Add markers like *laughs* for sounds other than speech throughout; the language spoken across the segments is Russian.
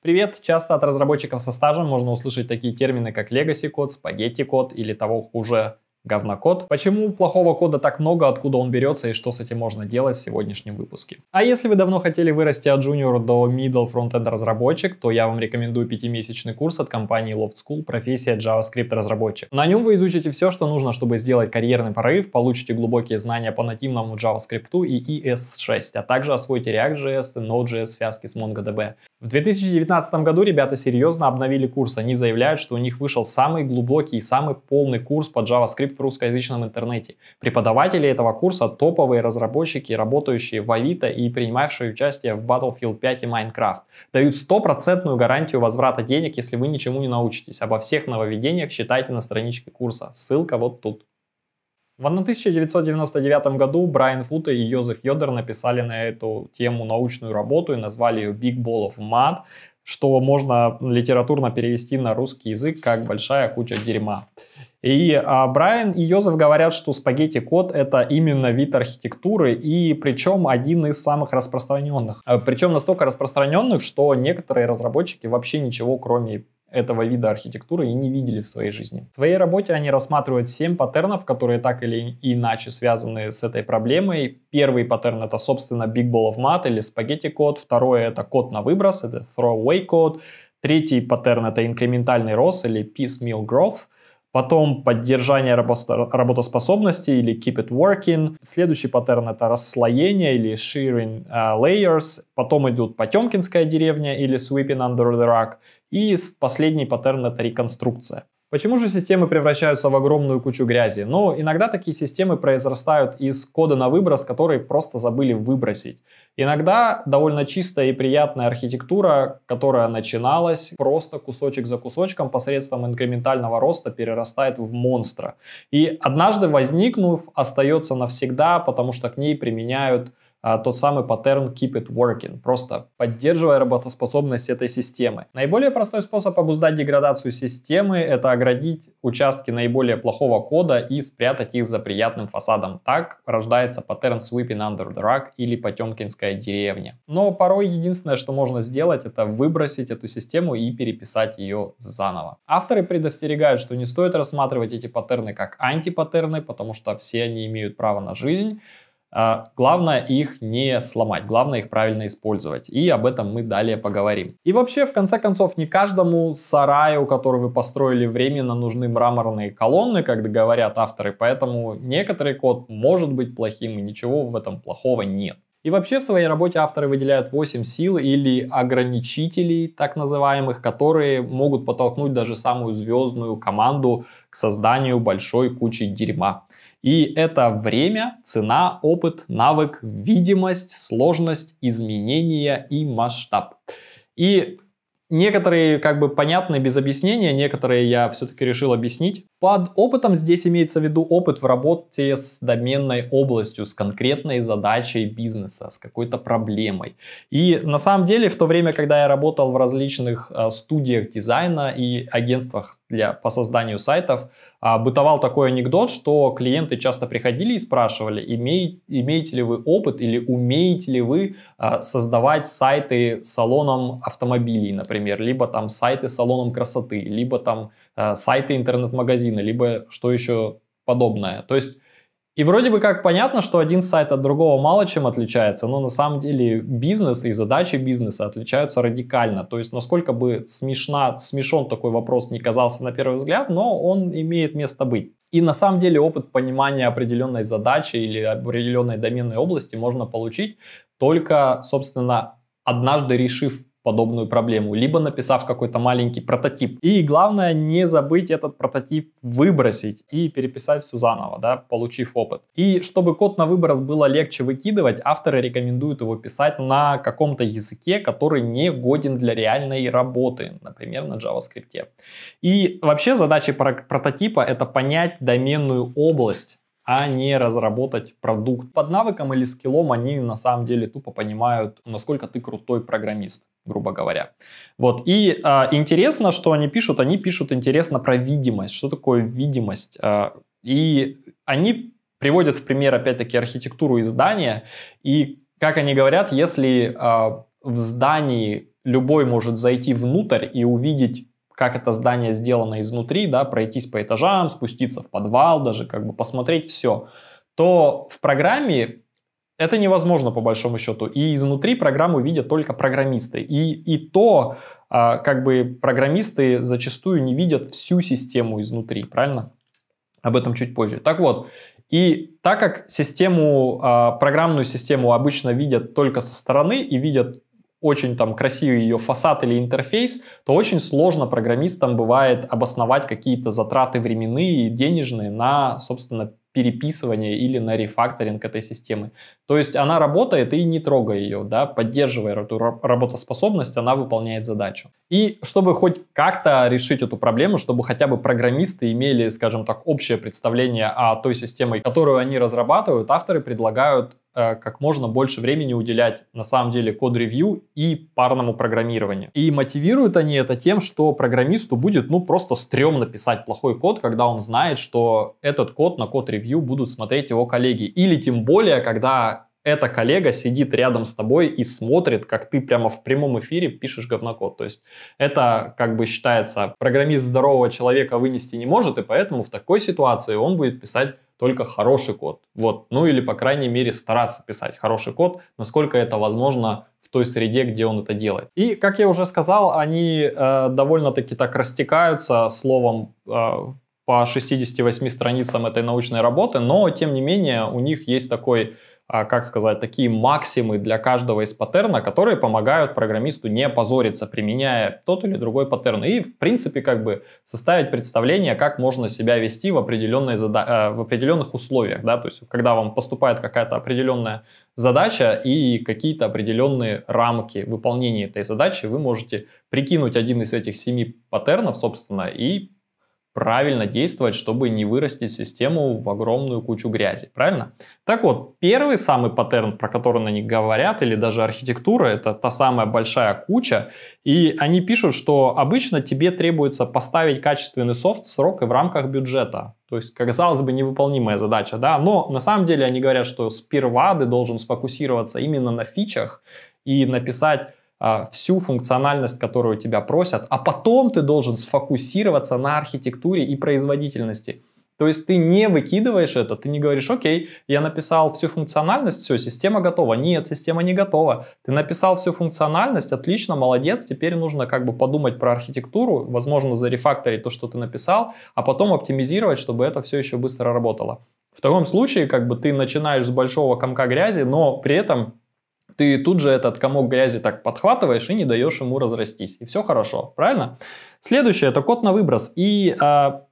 Привет! Часто от разработчиков со стажем можно услышать такие термины, как legacy код, спагетти код или того хуже говнокод. Почему плохого кода так много, откуда он берется и что с этим можно делать в сегодняшнем выпуске. А если вы давно хотели вырасти от junior до middle frontend разработчик, то я вам рекомендую пятимесячный курс от компании Loft School «Профессия JavaScript разработчик». На нем вы изучите все, что нужно, чтобы сделать карьерный прорыв, получите глубокие знания по нативному JavaScript и ES6, а также освоите React.js и Node.js связки с MongoDB. В 2019 году ребята серьезно обновили курс. Они заявляют, что у них вышел самый глубокий и самый полный курс по JavaScript в русскоязычном интернете. Преподаватели этого курса – топовые разработчики, работающие в Авито и принимавшие участие в Battlefield 5 и Minecraft. Дают стопроцентную гарантию возврата денег, если вы ничему не научитесь. Обо всех нововведениях читайте на страничке курса. Ссылка вот тут. В 1999 году Брайан Фут и Йозеф Йодер написали на эту тему научную работу и назвали ее «Big Ball of Mud», что можно литературно перевести на русский язык как «большая куча дерьма». И а, Брайан и Йозеф говорят, что спагетти код это именно вид архитектуры, и причем один из самых распространенных. А, причем настолько распространенных, что некоторые разработчики вообще ничего кроме этого вида архитектуры и не видели в своей жизни. В своей работе они рассматривают 7 паттернов, которые так или иначе связаны с этой проблемой. Первый паттерн это, собственно, Big Ball of Mat или спагетти код. Второе это код на выброс, это throwaway code. Третий паттерн это инкрементальный рост или piecemeal growth. Потом поддержание работоспособности или keep it working. Следующий паттерн это расслоение или shearing uh, layers. Потом идут потемкинская деревня или sweeping under the rug. И последний паттерн это реконструкция. Почему же системы превращаются в огромную кучу грязи? Ну, иногда такие системы произрастают из кода на выброс, который просто забыли выбросить. Иногда довольно чистая и приятная архитектура, которая начиналась просто кусочек за кусочком посредством инкрементального роста, перерастает в монстра. И однажды возникнув, остается навсегда, потому что к ней применяют а тот самый паттерн Keep It Working, просто поддерживая работоспособность этой системы. Наиболее простой способ обуздать деградацию системы – это оградить участки наиболее плохого кода и спрятать их за приятным фасадом. Так рождается паттерн Sweeping Under the Rug или Потемкинская деревня. Но порой единственное, что можно сделать, это выбросить эту систему и переписать ее заново. Авторы предостерегают, что не стоит рассматривать эти паттерны как антипаттерны, потому что все они имеют право на жизнь, а, главное их не сломать, главное их правильно использовать. И об этом мы далее поговорим. И вообще, в конце концов, не каждому сараю, который вы построили временно, нужны мраморные колонны, как говорят авторы. Поэтому некоторый код может быть плохим, и ничего в этом плохого нет. И вообще в своей работе авторы выделяют 8 сил или ограничителей, так называемых, которые могут подтолкнуть даже самую звездную команду к созданию большой кучи дерьма. И это время, цена, опыт, навык, видимость, сложность, изменения и масштаб. И Некоторые как бы понятны без объяснения, некоторые я все-таки решил объяснить. Под опытом здесь имеется в виду опыт в работе с доменной областью, с конкретной задачей бизнеса, с какой-то проблемой. И на самом деле в то время, когда я работал в различных э, студиях дизайна и агентствах для, по созданию сайтов, а, бытовал такой анекдот, что клиенты часто приходили и спрашивали, имеете, имеете ли вы опыт или умеете ли вы а, создавать сайты салоном автомобилей, например, либо там сайты салоном красоты, либо там а, сайты интернет-магазина, либо что еще подобное. То есть и вроде бы как понятно, что один сайт от другого мало чем отличается, но на самом деле бизнес и задачи бизнеса отличаются радикально. То есть насколько бы смешна, смешон такой вопрос не казался на первый взгляд, но он имеет место быть. И на самом деле опыт понимания определенной задачи или определенной доменной области можно получить только, собственно, однажды решив подобную проблему, либо написав какой-то маленький прототип. И главное, не забыть этот прототип выбросить и переписать все заново, да, получив опыт. И чтобы код на выброс было легче выкидывать, авторы рекомендуют его писать на каком-то языке, который не годен для реальной работы, например, на JavaScript. И вообще задача прототипа — это понять доменную область, а не разработать продукт. Под навыком или скиллом они на самом деле тупо понимают, насколько ты крутой программист грубо говоря. Вот. И а, интересно, что они пишут. Они пишут интересно про видимость. Что такое видимость? а, и они приводят в пример, опять-таки, архитектуру и здания. И, как они говорят, если а, в здании любой может зайти внутрь и увидеть как это здание сделано изнутри, да, пройтись по этажам, спуститься в подвал, даже как бы посмотреть все, то в программе это невозможно по большому счету. И изнутри программу видят только программисты. И, и то, а, как бы программисты зачастую не видят всю систему изнутри, правильно? Об этом чуть позже. Так вот, и так как систему, а, программную систему обычно видят только со стороны и видят очень там красивый ее фасад или интерфейс, то очень сложно программистам бывает обосновать какие-то затраты временные и денежные на, собственно, переписывание или на рефакторинг этой системы. То есть она работает и не трогая ее, да, поддерживая эту работоспособность, она выполняет задачу. И чтобы хоть как-то решить эту проблему, чтобы хотя бы программисты имели, скажем так, общее представление о той системе, которую они разрабатывают, авторы предлагают Э, как можно больше времени уделять на самом деле код-ревью и парному программированию. И мотивируют они это тем, что программисту будет ну просто стрёмно писать плохой код, когда он знает, что этот код на код-ревью будут смотреть его коллеги. Или тем более, когда эта коллега сидит рядом с тобой и смотрит, как ты прямо в прямом эфире пишешь говнокод. То есть это как бы считается, программист здорового человека вынести не может, и поэтому в такой ситуации он будет писать только хороший код. Вот. Ну или, по крайней мере, стараться писать хороший код, насколько это возможно в той среде, где он это делает. И, как я уже сказал, они э, довольно-таки так растекаются словом э, по 68 страницам этой научной работы, но, тем не менее, у них есть такой а, как сказать, такие максимы для каждого из паттерна, которые помогают программисту не позориться, применяя тот или другой паттерн. И, в принципе, как бы составить представление, как можно себя вести в, определенной зада- э, в определенных условиях. Да? То есть, когда вам поступает какая-то определенная задача и какие-то определенные рамки выполнения этой задачи, вы можете прикинуть один из этих семи паттернов, собственно, и правильно действовать, чтобы не вырастить систему в огромную кучу грязи. Правильно? Так вот, первый самый паттерн, про который они говорят, или даже архитектура, это та самая большая куча. И они пишут, что обычно тебе требуется поставить качественный софт в срок и в рамках бюджета. То есть, казалось бы, невыполнимая задача, да, но на самом деле они говорят, что сперва ты должен сфокусироваться именно на фичах и написать а, всю функциональность, которую тебя просят, а потом ты должен сфокусироваться на архитектуре и производительности. То есть ты не выкидываешь это, ты не говоришь, окей, я написал всю функциональность, все, система готова. Нет, система не готова. Ты написал всю функциональность, отлично, молодец, теперь нужно как бы подумать про архитектуру, возможно, зарефакторить то, что ты написал, а потом оптимизировать, чтобы это все еще быстро работало. В таком случае, как бы ты начинаешь с большого комка грязи, но при этом ты тут же этот комок грязи так подхватываешь и не даешь ему разрастись. И все хорошо, правильно? Следующее – это код на выброс. И а,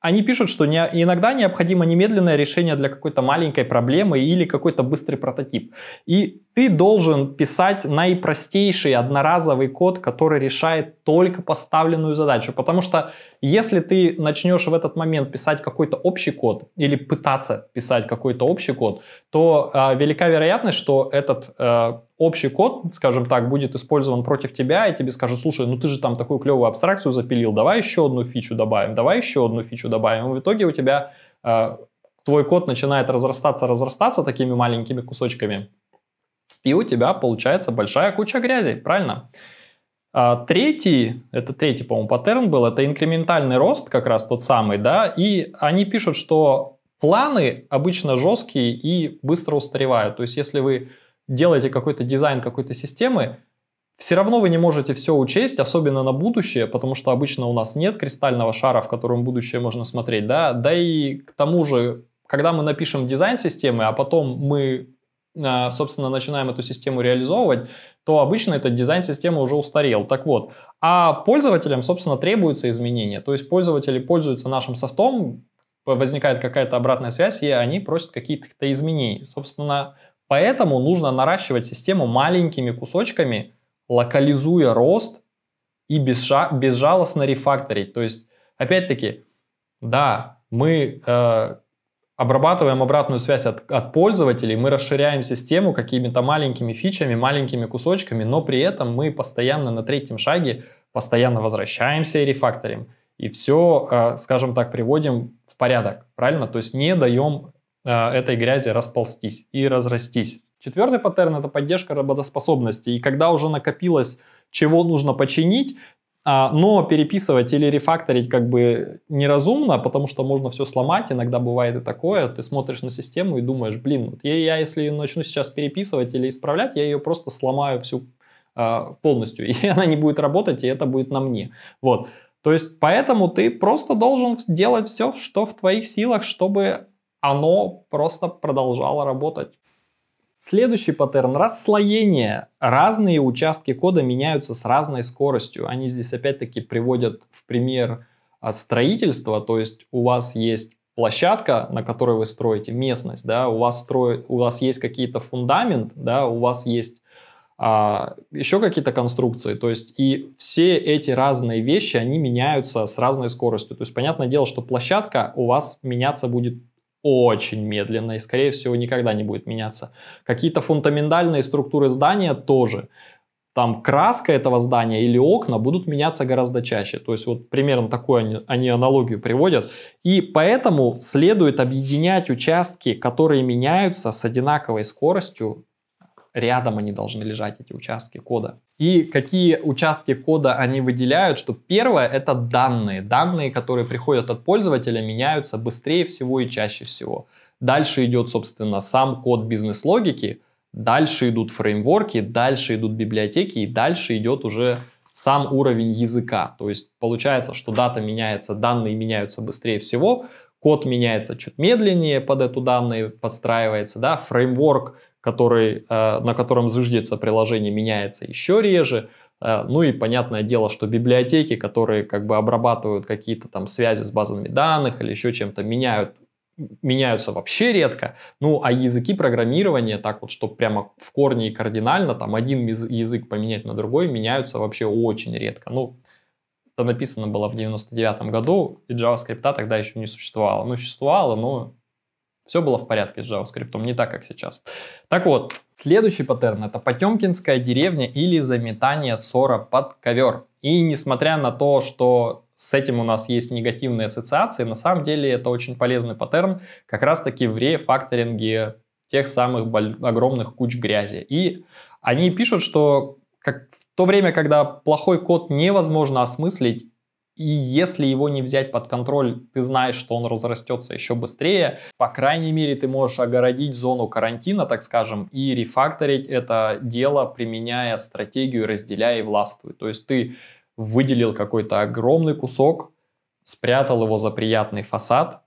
они пишут, что не, иногда необходимо немедленное решение для какой-то маленькой проблемы или какой-то быстрый прототип. И ты должен писать наипростейший одноразовый код, который решает только поставленную задачу. Потому что если ты начнешь в этот момент писать какой-то общий код или пытаться писать какой-то общий код, то э, велика вероятность, что этот э, общий код, скажем так, будет использован против тебя, и тебе скажут, слушай, ну ты же там такую клевую абстракцию запилил, давай еще одну фичу добавим, давай еще одну фичу добавим. И в итоге у тебя э, твой код начинает разрастаться, разрастаться такими маленькими кусочками и у тебя получается большая куча грязи, правильно? А третий, это третий, по-моему, паттерн был, это инкрементальный рост, как раз тот самый, да, и они пишут, что планы обычно жесткие и быстро устаревают. То есть, если вы делаете какой-то дизайн какой-то системы, все равно вы не можете все учесть, особенно на будущее, потому что обычно у нас нет кристального шара, в котором будущее можно смотреть, да, да и к тому же, когда мы напишем дизайн системы, а потом мы а, собственно, начинаем эту систему реализовывать, то обычно этот дизайн системы уже устарел. Так вот, а пользователям, собственно, требуются изменения. То есть пользователи пользуются нашим софтом, возникает какая-то обратная связь, и они просят какие то изменения. Собственно, поэтому нужно наращивать систему маленькими кусочками, локализуя рост и безжалостно рефакторить. То есть, опять-таки, да, мы э, обрабатываем обратную связь от, от пользователей, мы расширяем систему какими-то маленькими фичами, маленькими кусочками, но при этом мы постоянно на третьем шаге постоянно возвращаемся и рефакторим. И все, э, скажем так, приводим в порядок, правильно? То есть не даем э, этой грязи расползтись и разрастись. Четвертый паттерн – это поддержка работоспособности. И когда уже накопилось, чего нужно починить, а, но переписывать или рефакторить как бы неразумно, потому что можно все сломать, иногда бывает и такое. Ты смотришь на систему и думаешь, блин, вот я, я если начну сейчас переписывать или исправлять, я ее просто сломаю всю а, полностью, *laughs* и она не будет работать, и это будет на мне. Вот. То есть, поэтому ты просто должен делать все, что в твоих силах, чтобы оно просто продолжало работать. Следующий паттерн – расслоение. Разные участки кода меняются с разной скоростью. Они здесь опять-таки приводят в пример а, строительство, то есть у вас есть площадка, на которой вы строите местность, да, у вас, строит, у вас есть какие-то фундамент, да, у вас есть а, еще какие-то конструкции, то есть и все эти разные вещи, они меняются с разной скоростью, то есть понятное дело, что площадка у вас меняться будет очень медленно и, скорее всего, никогда не будет меняться. Какие-то фундаментальные структуры здания тоже. Там краска этого здания или окна будут меняться гораздо чаще. То есть вот примерно такую они, они аналогию приводят. И поэтому следует объединять участки, которые меняются с одинаковой скоростью рядом они должны лежать, эти участки кода. И какие участки кода они выделяют, что первое это данные. Данные, которые приходят от пользователя, меняются быстрее всего и чаще всего. Дальше идет, собственно, сам код бизнес-логики, дальше идут фреймворки, дальше идут библиотеки и дальше идет уже сам уровень языка. То есть получается, что дата меняется, данные меняются быстрее всего, код меняется чуть медленнее под эту данные, подстраивается, да, фреймворк который, э, на котором зиждется приложение, меняется еще реже. Э, ну и понятное дело, что библиотеки, которые как бы обрабатывают какие-то там связи с базами данных или еще чем-то, меняют меняются вообще редко. Ну, а языки программирования, так вот, чтобы прямо в корне и кардинально, там один язык поменять на другой, меняются вообще очень редко. Ну, это написано было в 99 году, и JavaScript тогда еще не существовало. Ну, существовало, но все было в порядке с JavaScript, не так, как сейчас. Так вот, следующий паттерн это потемкинская деревня или заметание ссора под ковер. И несмотря на то, что с этим у нас есть негативные ассоциации, на самом деле это очень полезный паттерн как раз-таки в рефакторинге тех самых огромных куч грязи. И они пишут, что как в то время, когда плохой код невозможно осмыслить, и если его не взять под контроль, ты знаешь, что он разрастется еще быстрее. По крайней мере, ты можешь огородить зону карантина, так скажем, и рефакторить это дело, применяя стратегию «разделяй и властвуй». То есть ты выделил какой-то огромный кусок, спрятал его за приятный фасад,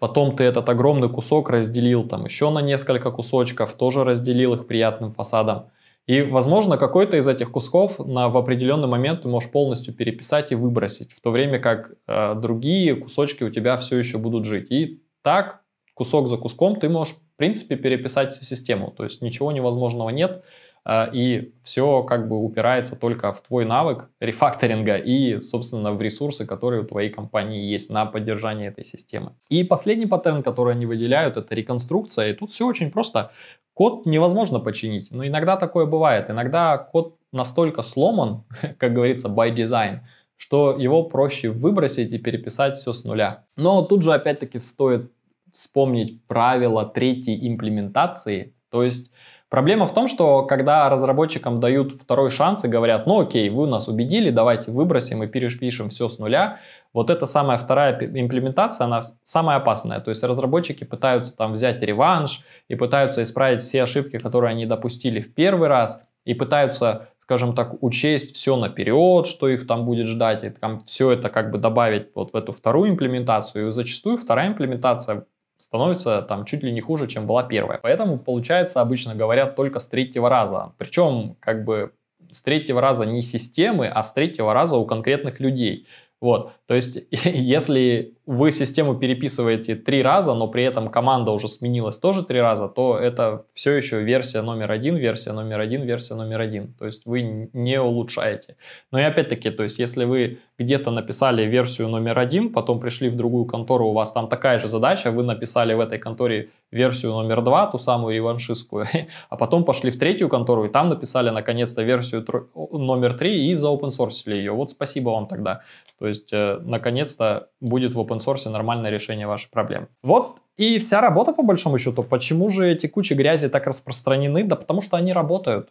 Потом ты этот огромный кусок разделил там еще на несколько кусочков, тоже разделил их приятным фасадом. И, возможно, какой-то из этих кусков на, в определенный момент ты можешь полностью переписать и выбросить, в то время как э, другие кусочки у тебя все еще будут жить. И так, кусок за куском, ты можешь, в принципе, переписать всю систему. То есть ничего невозможного нет, э, и все как бы упирается только в твой навык рефакторинга и, собственно, в ресурсы, которые у твоей компании есть на поддержание этой системы. И последний паттерн, который они выделяют, это реконструкция. И тут все очень просто. Код невозможно починить, но иногда такое бывает. Иногда код настолько сломан, *laughs* как говорится, by design, что его проще выбросить и переписать все с нуля. Но тут же опять-таки стоит вспомнить правила третьей имплементации, то есть Проблема в том, что когда разработчикам дают второй шанс и говорят, ну окей, вы нас убедили, давайте выбросим и перепишем все с нуля, вот эта самая вторая имплементация, она самая опасная. То есть разработчики пытаются там взять реванш и пытаются исправить все ошибки, которые они допустили в первый раз, и пытаются скажем так, учесть все наперед, что их там будет ждать, и там все это как бы добавить вот в эту вторую имплементацию. И зачастую вторая имплементация становится там чуть ли не хуже, чем была первая. Поэтому получается, обычно говорят, только с третьего раза. Причем как бы с третьего раза не системы, а с третьего раза у конкретных людей. Вот, то есть, *laughs* если вы систему переписываете три раза, но при этом команда уже сменилась тоже три раза, то это все еще версия номер один, версия номер один, версия номер один. То есть, вы не улучшаете. Но и опять-таки, то есть, если вы где-то написали версию номер один, потом пришли в другую контору, у вас там такая же задача, вы написали в этой конторе версию номер два, ту самую реваншистскую, *laughs* а потом пошли в третью контору и там написали наконец-то версию номер три и за open source ее. Вот спасибо вам тогда. То есть, э, наконец-то будет в open source нормальное решение ваших проблем. Вот и вся работа, по большому счету, почему же эти кучи грязи так распространены? Да потому что они работают.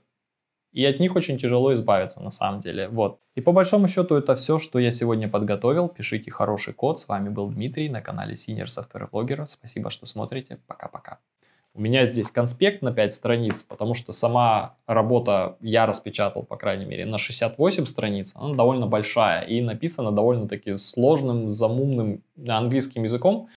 И от них очень тяжело избавиться на самом деле. Вот. И по большому счету это все, что я сегодня подготовил. Пишите хороший код. С вами был Дмитрий на канале Senior Software Blogger. Спасибо, что смотрите. Пока-пока. У меня здесь конспект на 5 страниц, потому что сама работа я распечатал, по крайней мере, на 68 страниц. Она довольно большая и написана довольно-таки сложным, замумным английским языком.